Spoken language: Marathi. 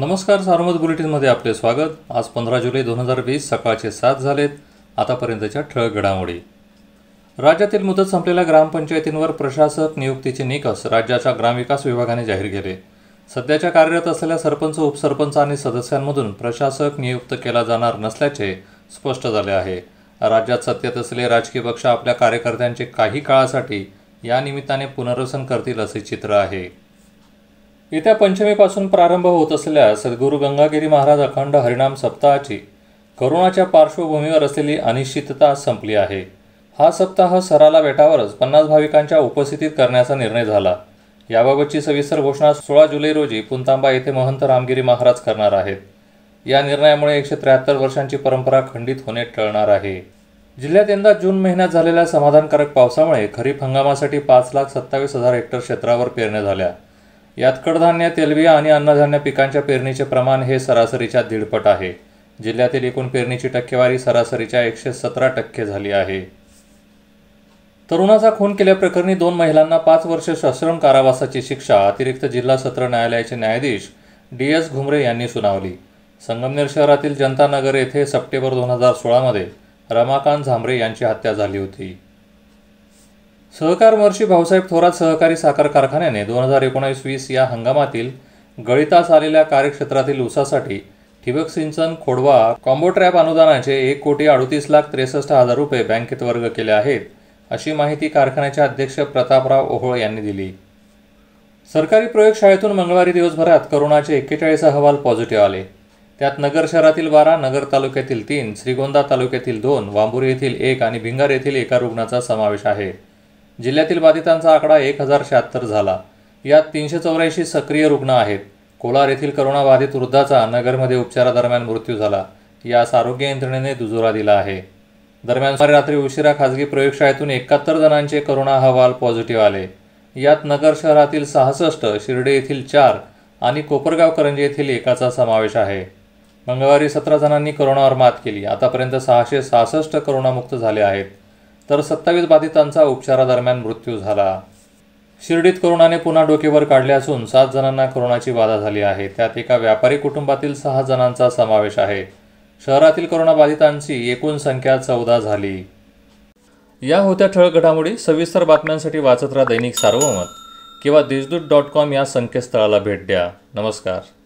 नमस्कार सार्वज बुलेटिनमध्ये आपले स्वागत आज पंधरा जुलै दोन हजार वीस सकाळचे सात झालेत आतापर्यंतच्या ठळक घडामोडी राज्यातील मुदत संपलेल्या ग्रामपंचायतींवर प्रशासक नियुक्तीचे निकष राज्याच्या ग्रामविकास विभागाने जाहीर केले सध्याच्या कार्यरत असलेल्या सरपंच उपसरपंच आणि सदस्यांमधून प्रशासक नियुक्त केला जाणार नसल्याचे स्पष्ट झाले आहे राज्यात सत्तेत असलेले राजकीय पक्ष आपल्या कार्यकर्त्यांचे काही काळासाठी या निमित्ताने पुनर्वसन करतील असे चित्र आहे येत्या पंचमीपासून प्रारंभ होत असलेल्या सद्गुरू गंगागिरी महाराज अखंड हरिणाम सप्ताहाची करोनाच्या पार्श्वभूमीवर असलेली अनिश्चितता संपली आहे हा सप्ताह सराला बेटावरच पन्नास भाविकांच्या उपस्थितीत करण्याचा निर्णय झाला याबाबतची सविस्तर घोषणा सोळा जुलै रोजी पुंतांबा येथे महंत रामगिरी महाराज करणार आहेत या निर्णयामुळे एकशे त्र्याहत्तर वर्षांची परंपरा खंडित होणे टळणार आहे जिल्ह्यात यंदा जून महिन्यात झालेल्या समाधानकारक पावसामुळे खरीप हंगामासाठी पाच लाख सत्तावीस हजार हेक्टर क्षेत्रावर पेरण्या झाल्या यात कडधान्य तेलबिया आणि अन्नधान्य पिकांच्या पेरणीचे प्रमाण हे सरासरीच्या दीडपट आहे जिल्ह्यातील एकूण पेरणीची टक्केवारी सरासरीच्या एकशे सतरा टक्के झाली आहे तरुणाचा खून केल्याप्रकरणी दोन महिलांना पाच वर्ष सश्रम कारावासाची शिक्षा अतिरिक्त जिल्हा सत्र न्यायालयाचे न्यायाधीश डी एस घुमरे यांनी सुनावली संगमनेर शहरातील जनता नगर येथे सप्टेंबर दोन हजार सोळामध्ये रमाकांत झांबरे यांची हत्या झाली होती सहकार महर्षी भाऊसाहेब थोरात सहकारी साखर कारखान्याने दोन हजार एकोणावीस वीस या हंगामातील गळीतास आलेल्या कार्यक्षेत्रातील ऊसासाठी ठिबक सिंचन खोडवा कॉम्बो ट्रॅप अनुदानाचे एक कोटी अडुतीस लाख त्रेसष्ट हजार रुपये बँकेत वर्ग केले आहेत अशी माहिती कारखान्याचे अध्यक्ष प्रतापराव ओहोळ यांनी दिली सरकारी प्रयोगशाळेतून मंगळवारी दिवसभरात करोनाचे एक्केचाळीस अहवाल पॉझिटिव्ह आले त्यात नगर शहरातील बारा नगर तालुक्यातील तीन श्रीगोंदा तालुक्यातील दोन वांबुरी येथील एक आणि भिंगार येथील एका रुग्णाचा समावेश आहे जिल्ह्यातील बाधितांचा आकडा एक हजार शहात्तर झाला यात तीनशे चौऱ्याऐंशी सक्रिय रुग्ण आहेत कोलार येथील करोनाबाधित वृद्धाचा नगरमध्ये उपचारादरम्यान मृत्यू झाला यास आरोग्य यंत्रणेने दुजोरा दिला आहे दरम्यान रात्री उशिरा खासगी प्रयोगशाळेतून एकाहत्तर जणांचे करोना अहवाल पॉझिटिव्ह आले यात नगर शहरातील सहासष्ट शिर्डे येथील चार आणि कोपरगाव करंजे येथील एकाचा समावेश आहे मंगळवारी सतरा जणांनी करोनावर मात केली आतापर्यंत सहाशे सहासष्ट करोनामुक्त झाले आहेत तर सत्तावीस बाधितांचा उपचारादरम्यान मृत्यू झाला शिर्डीत कोरोनाने पुन्हा डोकेवर काढले असून सात जणांना कोरोनाची बाधा झाली आहे त्यात एका व्यापारी कुटुंबातील सहा जणांचा समावेश आहे शहरातील कोरोनाबाधितांची एकूण संख्या चौदा झाली या होत्या ठळक घडामोडी सविस्तर बातम्यांसाठी वाचत राहा दैनिक सार्वमत किंवा देशदूत डॉट कॉम या संकेतस्थळाला भेट द्या नमस्कार